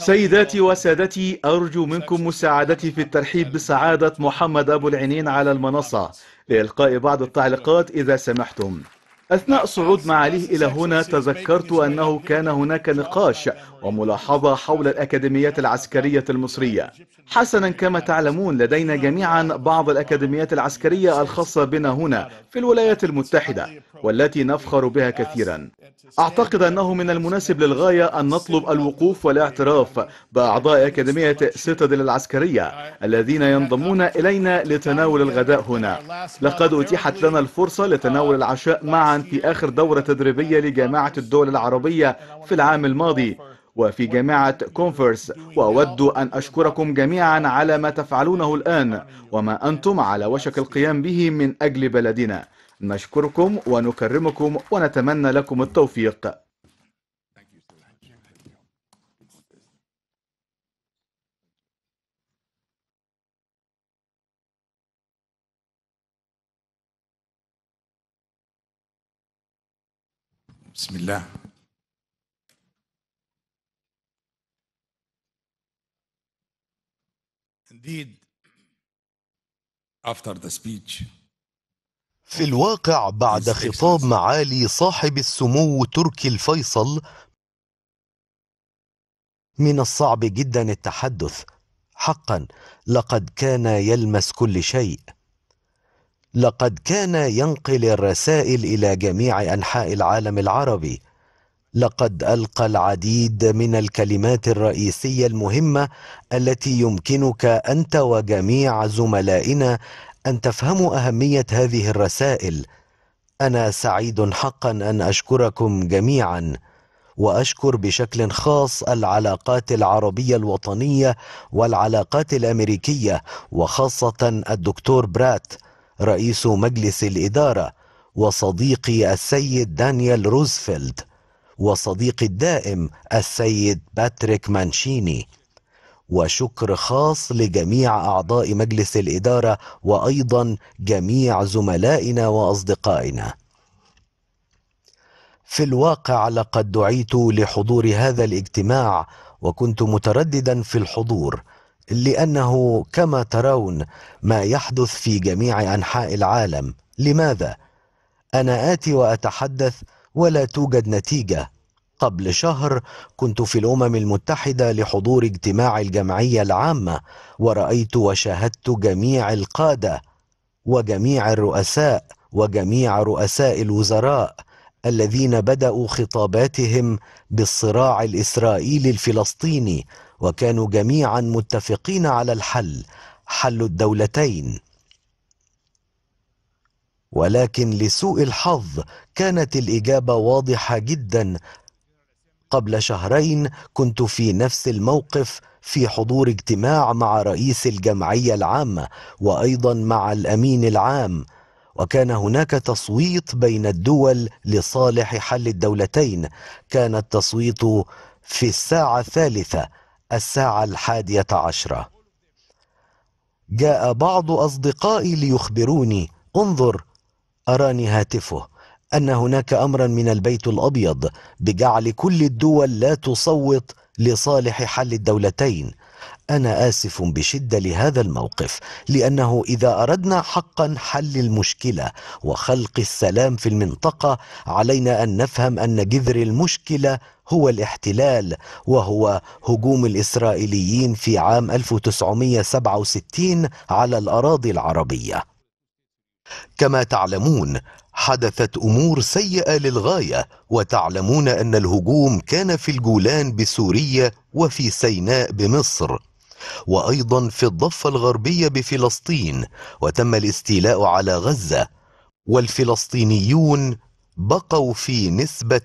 سيداتي وسادتي أرجو منكم مساعدتي في الترحيب بسعادة محمد أبو العينين على المنصة لإلقاء بعض التعليقات إذا سمحتم أثناء صعود معاليه إلى هنا تذكرت أنه كان هناك نقاش وملاحظة حول الأكاديميات العسكرية المصرية حسنا كما تعلمون لدينا جميعا بعض الأكاديميات العسكرية الخاصة بنا هنا في الولايات المتحدة والتي نفخر بها كثيرا أعتقد أنه من المناسب للغاية أن نطلب الوقوف والاعتراف بأعضاء أكاديمية سيتادل العسكرية الذين ينضمون إلينا لتناول الغداء هنا لقد أتيحت لنا الفرصة لتناول العشاء معا في آخر دورة تدريبية لجامعة الدول العربية في العام الماضي وفي جامعة كونفرس وأود أن أشكركم جميعا على ما تفعلونه الآن وما أنتم على وشك القيام به من أجل بلدنا نشكركم ونكرمكم ونتمنى لكم التوفيق بسم الله جديد after the speech, في الواقع بعد خطاب معالي صاحب السمو تركي الفيصل من الصعب جدا التحدث حقا لقد كان يلمس كل شيء لقد كان ينقل الرسائل الى جميع انحاء العالم العربي لقد ألقى العديد من الكلمات الرئيسية المهمة التي يمكنك أنت وجميع زملائنا أن تفهموا أهمية هذه الرسائل أنا سعيد حقا أن أشكركم جميعا وأشكر بشكل خاص العلاقات العربية الوطنية والعلاقات الأمريكية وخاصة الدكتور برات رئيس مجلس الإدارة وصديقي السيد دانيال روزفلت وصديقي الدائم السيد باتريك مانشيني وشكر خاص لجميع اعضاء مجلس الاداره وايضا جميع زملائنا واصدقائنا في الواقع لقد دعيت لحضور هذا الاجتماع وكنت مترددا في الحضور لانه كما ترون ما يحدث في جميع انحاء العالم لماذا انا اتي واتحدث ولا توجد نتيجة قبل شهر كنت في الأمم المتحدة لحضور اجتماع الجمعية العامة ورأيت وشاهدت جميع القادة وجميع الرؤساء وجميع رؤساء الوزراء الذين بدأوا خطاباتهم بالصراع الإسرائيلي الفلسطيني وكانوا جميعا متفقين على الحل حل الدولتين ولكن لسوء الحظ كانت الاجابه واضحه جدا قبل شهرين كنت في نفس الموقف في حضور اجتماع مع رئيس الجمعيه العامه وايضا مع الامين العام وكان هناك تصويت بين الدول لصالح حل الدولتين كان التصويت في الساعه الثالثه الساعه الحاديه عشره جاء بعض اصدقائي ليخبروني انظر أراني هاتفه أن هناك أمرا من البيت الأبيض بجعل كل الدول لا تصوت لصالح حل الدولتين انا اسف بشده لهذا الموقف لانه اذا اردنا حقا حل المشكله وخلق السلام في المنطقه علينا ان نفهم ان جذر المشكله هو الاحتلال وهو هجوم الاسرائيليين في عام 1967 على الاراضي العربيه كما تعلمون حدثت امور سيئه للغايه وتعلمون ان الهجوم كان في الجولان بسوريا وفي سيناء بمصر وايضا في الضفه الغربيه بفلسطين وتم الاستيلاء على غزه والفلسطينيون بقوا في نسبة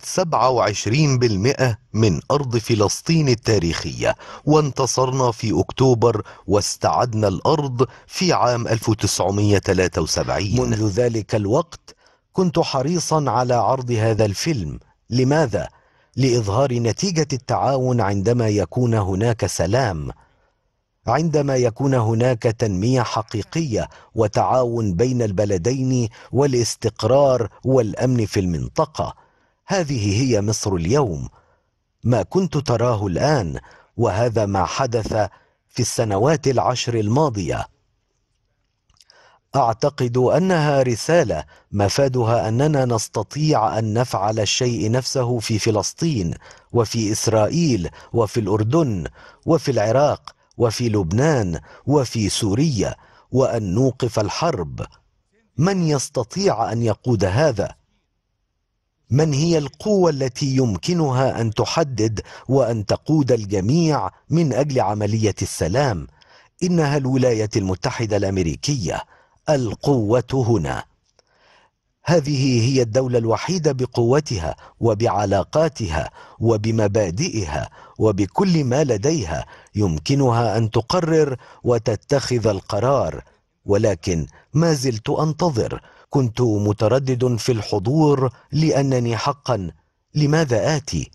27% من أرض فلسطين التاريخية وانتصرنا في أكتوبر واستعدنا الأرض في عام 1973 منذ ذلك الوقت كنت حريصا على عرض هذا الفيلم لماذا؟ لإظهار نتيجة التعاون عندما يكون هناك سلام عندما يكون هناك تنميه حقيقيه وتعاون بين البلدين والاستقرار والامن في المنطقه هذه هي مصر اليوم ما كنت تراه الان وهذا ما حدث في السنوات العشر الماضيه اعتقد انها رساله مفادها اننا نستطيع ان نفعل الشيء نفسه في فلسطين وفي اسرائيل وفي الاردن وفي العراق وفي لبنان وفي سوريا وان نوقف الحرب من يستطيع ان يقود هذا من هي القوه التي يمكنها ان تحدد وان تقود الجميع من اجل عمليه السلام انها الولايات المتحده الامريكيه القوه هنا هذه هي الدولة الوحيدة بقوتها وبعلاقاتها وبمبادئها وبكل ما لديها يمكنها أن تقرر وتتخذ القرار ولكن ما زلت أنتظر كنت متردد في الحضور لأنني حقا لماذا آتي؟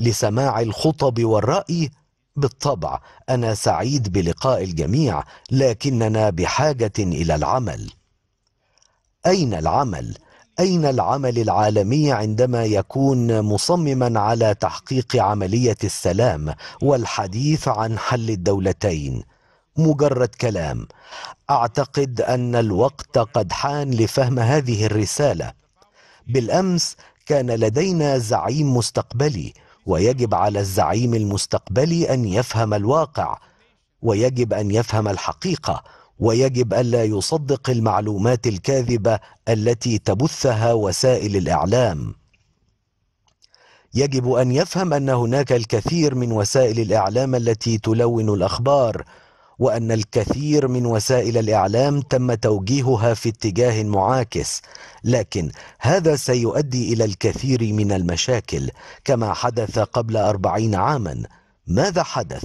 لسماع الخطب والرأي بالطبع أنا سعيد بلقاء الجميع لكننا بحاجة إلى العمل أين العمل؟ أين العمل العالمي عندما يكون مصمما على تحقيق عملية السلام والحديث عن حل الدولتين؟ مجرد كلام أعتقد أن الوقت قد حان لفهم هذه الرسالة بالأمس كان لدينا زعيم مستقبلي ويجب على الزعيم المستقبلي أن يفهم الواقع ويجب أن يفهم الحقيقة ويجب الا يصدق المعلومات الكاذبه التي تبثها وسائل الاعلام يجب ان يفهم ان هناك الكثير من وسائل الاعلام التي تلون الاخبار وان الكثير من وسائل الاعلام تم توجيهها في اتجاه معاكس لكن هذا سيؤدي الى الكثير من المشاكل كما حدث قبل اربعين عاما ماذا حدث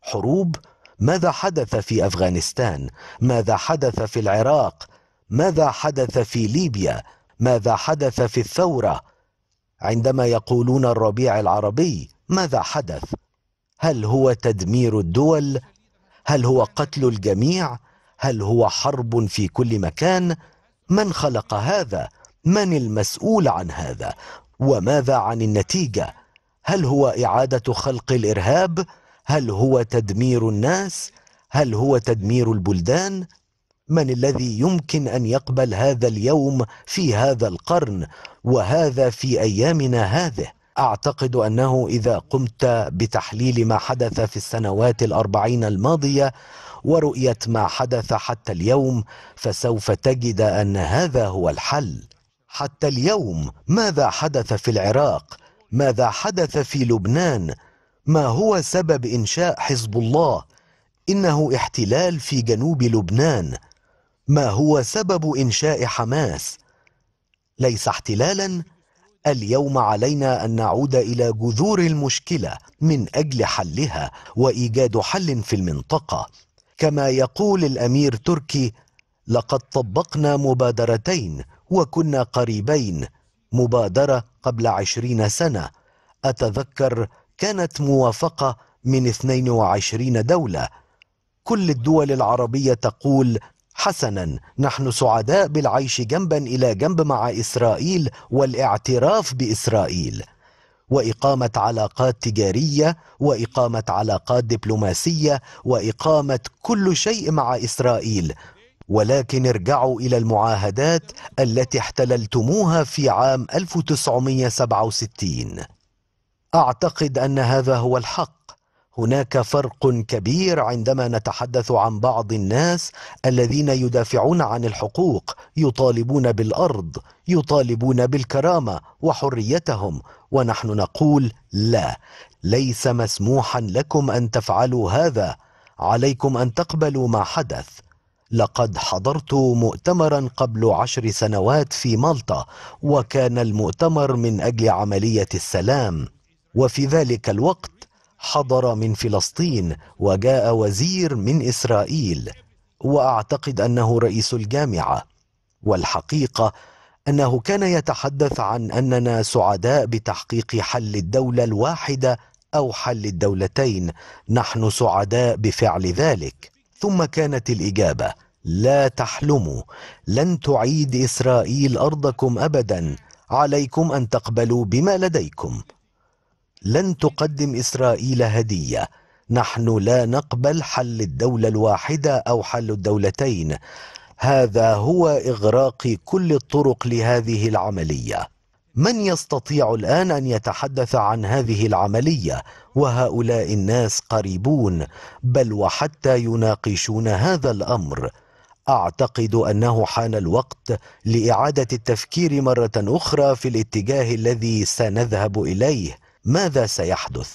حروب ماذا حدث في أفغانستان ماذا حدث في العراق ماذا حدث في ليبيا ماذا حدث في الثورة عندما يقولون الربيع العربي ماذا حدث هل هو تدمير الدول هل هو قتل الجميع هل هو حرب في كل مكان من خلق هذا من المسؤول عن هذا وماذا عن النتيجه هل هو اعاده خلق الارهاب هل هو تدمير الناس هل هو تدمير البلدان من الذي يمكن ان يقبل هذا اليوم في هذا القرن وهذا في ايامنا هذه اعتقد انه اذا قمت بتحليل ما حدث في السنوات الاربعين الماضيه ورؤيه ما حدث حتى اليوم فسوف تجد ان هذا هو الحل حتى اليوم ماذا حدث في العراق ماذا حدث في لبنان ما هو سبب إنشاء حزب الله إنه احتلال في جنوب لبنان ما هو سبب إنشاء حماس ليس احتلالا اليوم علينا أن نعود إلى جذور المشكلة من أجل حلها وإيجاد حل في المنطقة كما يقول الأمير تركي لقد طبقنا مبادرتين وكنا قريبين مبادرة قبل عشرين سنة أتذكر كانت موافقة من 22 دولة كل الدول العربية تقول حسنا نحن سعداء بالعيش جنبا إلى جنب مع إسرائيل والاعتراف بإسرائيل وإقامة علاقات تجارية وإقامة علاقات دبلوماسية وإقامة كل شيء مع إسرائيل ولكن ارجعوا إلى المعاهدات التي احتللتموها في عام 1967 اعتقد ان هذا هو الحق هناك فرق كبير عندما نتحدث عن بعض الناس الذين يدافعون عن الحقوق يطالبون بالارض يطالبون بالكرامه وحريتهم ونحن نقول لا ليس مسموحا لكم ان تفعلوا هذا عليكم ان تقبلوا ما حدث لقد حضرت مؤتمرا قبل عشر سنوات في مالطا وكان المؤتمر من اجل عمليه السلام وفي ذلك الوقت حضر من فلسطين وجاء وزير من اسرائيل واعتقد انه رئيس الجامعه والحقيقه انه كان يتحدث عن اننا سعداء بتحقيق حل الدوله الواحده او حل الدولتين نحن سعداء بفعل ذلك ثم كانت الاجابه لا تحلموا لن تعيد اسرائيل ارضكم ابدا عليكم ان تقبلوا بما لديكم لن تقدم إسرائيل هدية نحن لا نقبل حل الدولة الواحدة أو حل الدولتين هذا هو إغراق كل الطرق لهذه العملية من يستطيع الآن أن يتحدث عن هذه العملية وهؤلاء الناس قريبون بل وحتى يناقشون هذا الأمر اعتقد انه حان الوقت لاعاده التفكير مره اخرى في الاتجاه الذي سنذهب اليه ماذا سيحدث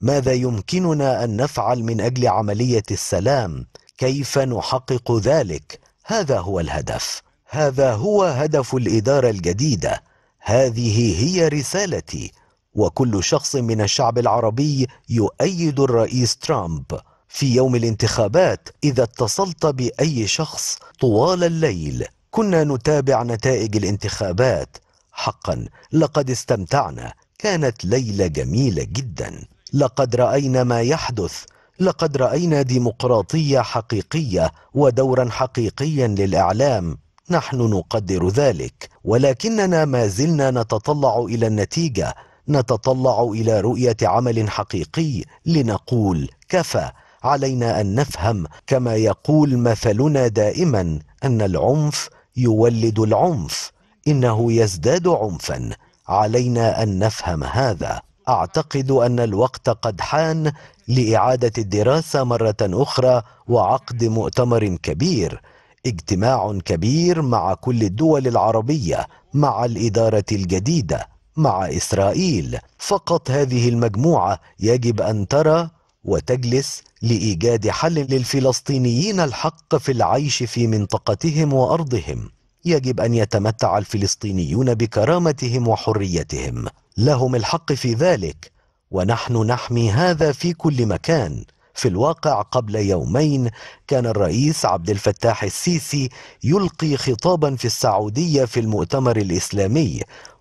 ماذا يمكننا ان نفعل من اجل عمليه السلام كيف نحقق ذلك هذا هو الهدف هذا هو هدف الاداره الجديده هذه هي رسالتي وكل شخص من الشعب العربي يؤيد الرئيس ترامب في يوم الانتخابات اذا اتصلت باي شخص طوال الليل كنا نتابع نتائج الانتخابات حقا لقد استمتعنا كانت ليلة جميلة جدا لقد رأينا ما يحدث لقد رأينا ديمقراطية حقيقية ودورا حقيقيا للإعلام نحن نقدر ذلك ولكننا ما زلنا نتطلع إلى النتيجة نتطلع إلى رؤية عمل حقيقي لنقول كفى علينا أن نفهم كما يقول مثلنا دائما أن العنف يولد العنف إنه يزداد عنفا علينا ان نفهم هذا اعتقد ان الوقت قد حان لاعاده الدراسه مره اخرى وعقد مؤتمر كبير اجتماع كبير مع كل الدول العربيه مع الاداره الجديده مع اسرائيل فقط هذه المجموعه يجب ان ترى وتجلس لايجاد حل للفلسطينيين الحق في العيش في منطقتهم وارضهم يجب أن يتمتع الفلسطينيون بكرامتهم وحريتهم لهم الحق في ذلك ونحن نحمي هذا في كل مكان في الواقع قبل يومين كان الرئيس عبد الفتاح السيسي يلقي خطابا في السعودية في المؤتمر الإسلامي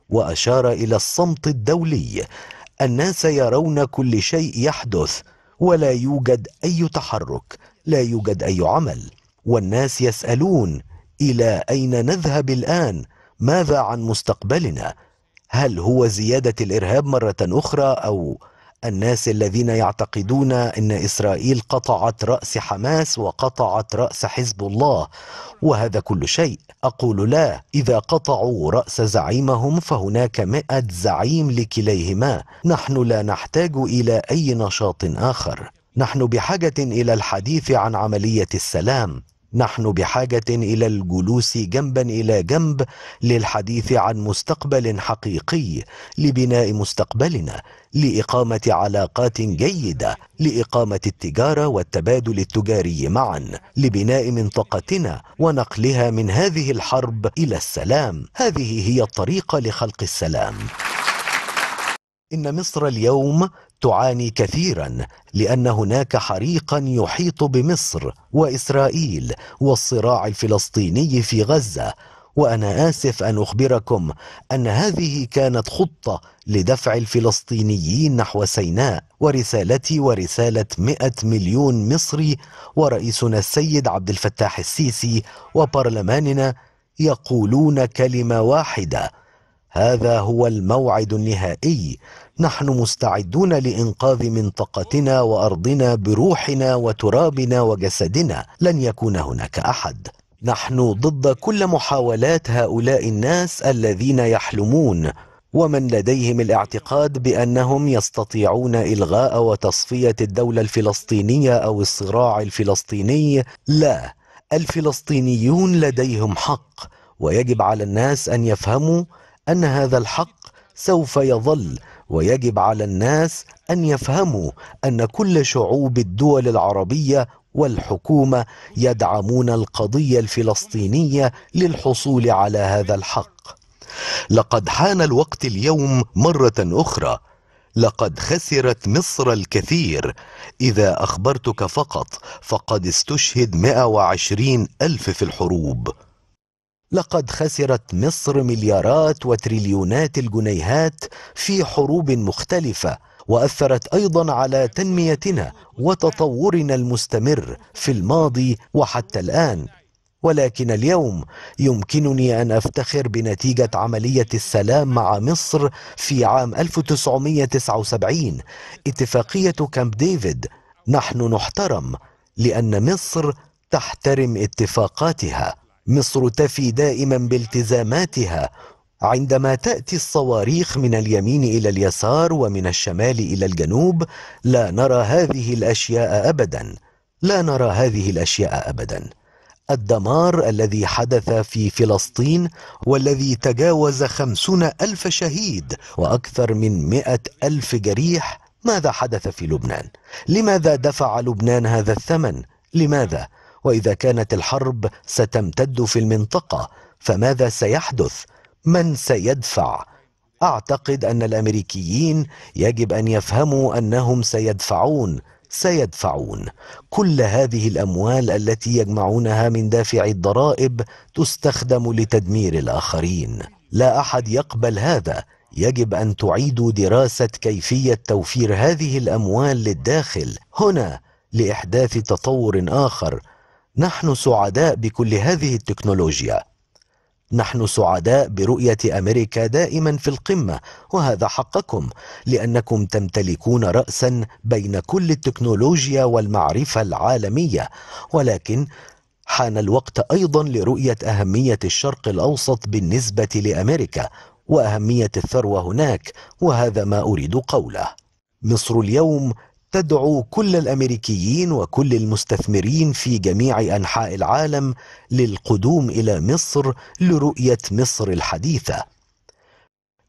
وأشار إلى الصمت الدولي الناس يرون كل شيء يحدث ولا يوجد أي تحرك لا يوجد أي عمل والناس يسألون الى اين نذهب الان ماذا عن مستقبلنا هل هو زياده الارهاب مره اخرى او الناس الذين يعتقدون ان اسرائيل قطعت راس حماس وقطعت راس حزب الله وهذا كل شيء اقول لا اذا قطعوا راس زعيمهم فهناك مئه زعيم لكليهما نحن لا نحتاج الى اي نشاط اخر نحن بحاجه الى الحديث عن عمليه السلام نحن بحاجة إلى الجلوس جنبا إلى جنب للحديث عن مستقبل حقيقي لبناء مستقبلنا لإقامة علاقات جيدة لإقامة التجارة والتبادل التجاري معا لبناء منطقتنا ونقلها من هذه الحرب إلى السلام هذه هي الطريقة لخلق السلام إن مصر اليوم تعاني كثيرا لان هناك حريقا يحيط بمصر واسرائيل والصراع الفلسطيني في غزه وانا اسف ان اخبركم ان هذه كانت خطه لدفع الفلسطينيين نحو سيناء ورسالتي ورساله 100 مليون مصري ورئيسنا السيد عبد الفتاح السيسي وبرلماننا يقولون كلمه واحده هذا هو الموعد النهائي نحن مستعدون لإنقاذ منطقتنا وأرضنا بروحنا وترابنا وجسدنا لن يكون هناك أحد نحن ضد كل محاولات هؤلاء الناس الذين يحلمون ومن لديهم الاعتقاد بانهم يستطيعون الغاء وتصفيه الدوله الفلسطينيه او الصراع الفلسطيني لا الفلسطينيون لديهم حق ويجب على الناس ان يفهموا أن هذا الحق سوف يظل ويجب على الناس أن يفهموا أن كل شعوب الدول العربية والحكومة يدعمون القضية الفلسطينية للحصول على هذا الحق لقد حان الوقت اليوم مرة أخرى لقد خسرت مصر الكثير إذا أخبرتك فقط فقد استشهد 120 ألف في الحروب لقد خسرت مصر مليارات وتريليونات الجنيهات في حروب مختلفة وأثرت أيضا على تنميتنا وتطورنا المستمر في الماضي وحتى الآن ولكن اليوم يمكنني أن أفتخر بنتيجة عملية السلام مع مصر في عام 1979 اتفاقية كامب ديفيد نحن نحترم لأن مصر تحترم اتفاقاتها مصر تفي دائما بالتزاماتها عندما تأتي الصواريخ من اليمين إلى اليسار ومن الشمال إلى الجنوب لا نرى هذه الأشياء أبدا لا نرى هذه الأشياء أبدا الدمار الذي حدث في فلسطين والذي تجاوز خمسون ألف شهيد وأكثر من مئة ألف جريح ماذا حدث في لبنان؟ لماذا دفع لبنان هذا الثمن؟ لماذا؟ واذا كانت الحرب ستمتد في المنطقه فماذا سيحدث من سيدفع اعتقد ان الامريكيين يجب ان يفهموا انهم سيدفعون سيدفعون كل هذه الاموال التي يجمعونها من دافع الضرائب تستخدم لتدمير الاخرين لا احد يقبل هذا يجب ان تعيدوا دراسه كيفيه توفير هذه الاموال للداخل هنا لاحداث تطور اخر نحن سعداء بكل هذه التكنولوجيا نحن سعداء برؤية أمريكا دائما في القمة وهذا حقكم لأنكم تمتلكون رأسا بين كل التكنولوجيا والمعرفة العالمية ولكن حان الوقت أيضا لرؤية أهمية الشرق الأوسط بالنسبة لأمريكا وأهمية الثروة هناك وهذا ما أريد قوله مصر اليوم تدعو كل الامريكيين وكل المستثمرين في جميع انحاء العالم للقدوم الى مصر لرؤيه مصر الحديثه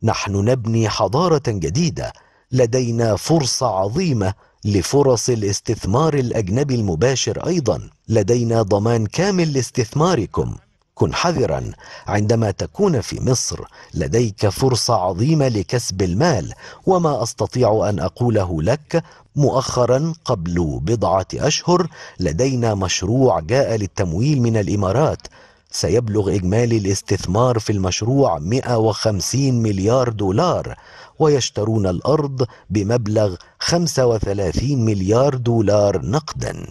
نحن نبني حضاره جديده لدينا فرصه عظيمه لفرص الاستثمار الاجنبي المباشر ايضا لدينا ضمان كامل لاستثماركم كن حذرا عندما تكون في مصر لديك فرصة عظيمة لكسب المال وما أستطيع أن أقوله لك مؤخرا قبل بضعة أشهر لدينا مشروع جاء للتمويل من الإمارات سيبلغ إجمالي الاستثمار في المشروع 150 مليار دولار ويشترون الأرض بمبلغ 35 مليار دولار نقدا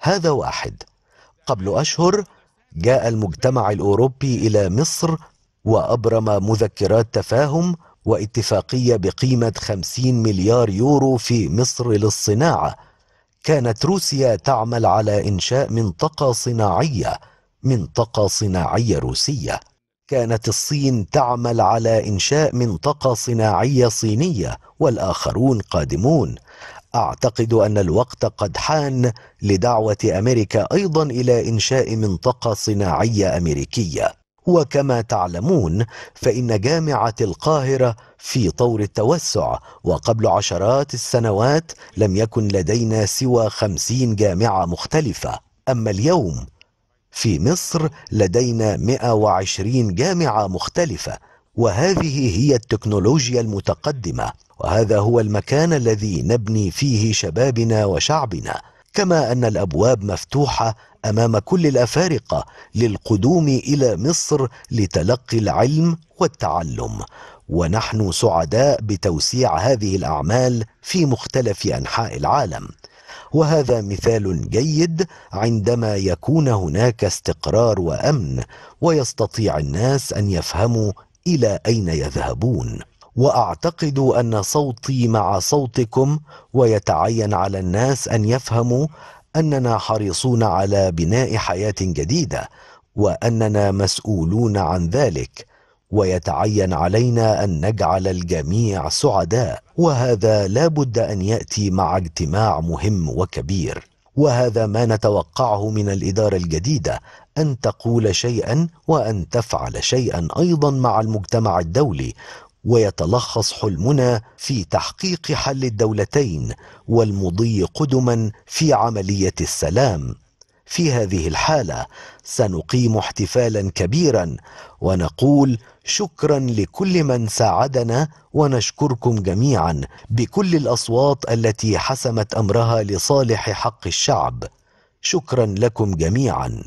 هذا واحد قبل أشهر جاء المجتمع الأوروبي إلى مصر وأبرم مذكرات تفاهم واتفاقية بقيمة 50 مليار يورو في مصر للصناعة كانت روسيا تعمل على إنشاء منطقة صناعية منطقة صناعية روسية كانت الصين تعمل على إنشاء منطقة صناعية صينية والآخرون قادمون أعتقد أن الوقت قد حان لدعوة أمريكا أيضا إلى إنشاء منطقة صناعية أمريكية وكما تعلمون فإن جامعة القاهرة في طور التوسع وقبل عشرات السنوات لم يكن لدينا سوى خمسين جامعة مختلفة أما اليوم في مصر لدينا 120 جامعة مختلفة وهذه هي التكنولوجيا المتقدمة وهذا هو المكان الذي نبني فيه شبابنا وشعبنا كما أن الأبواب مفتوحة امام كل الافارقه للقدوم الى مصر لتلقي العلم والتعلم ونحن سعداء بتوسيع هذه الاعمال في مختلف انحاء العالم وهذا مثال جيد عندما يكون هناك استقرار وامن ويستطيع الناس ان يفهموا الى اين يذهبون واعتقد ان صوتي مع صوتكم ويتعين على الناس ان يفهموا اننا حريصون على بناء حياه جديده واننا مسؤولون عن ذلك ويتعين علينا ان نجعل الجميع سعداء وهذا لا بد ان ياتي مع اجتماع مهم وكبير وهذا ما نتوقعه من الاداره الجديده ان تقول شيئا وان تفعل شيئا ايضا مع المجتمع الدولي ويتلخص حلمنا في تحقيق حل الدولتين والمضي قدما في عمليه السلام في هذه الحاله سنقيم احتفالا كبيرا ونقول شكرا لكل من ساعدنا ونشكركم جميعا بكل الاصوات التي حسمت امرها لصالح حق الشعب شكرا لكم جميعا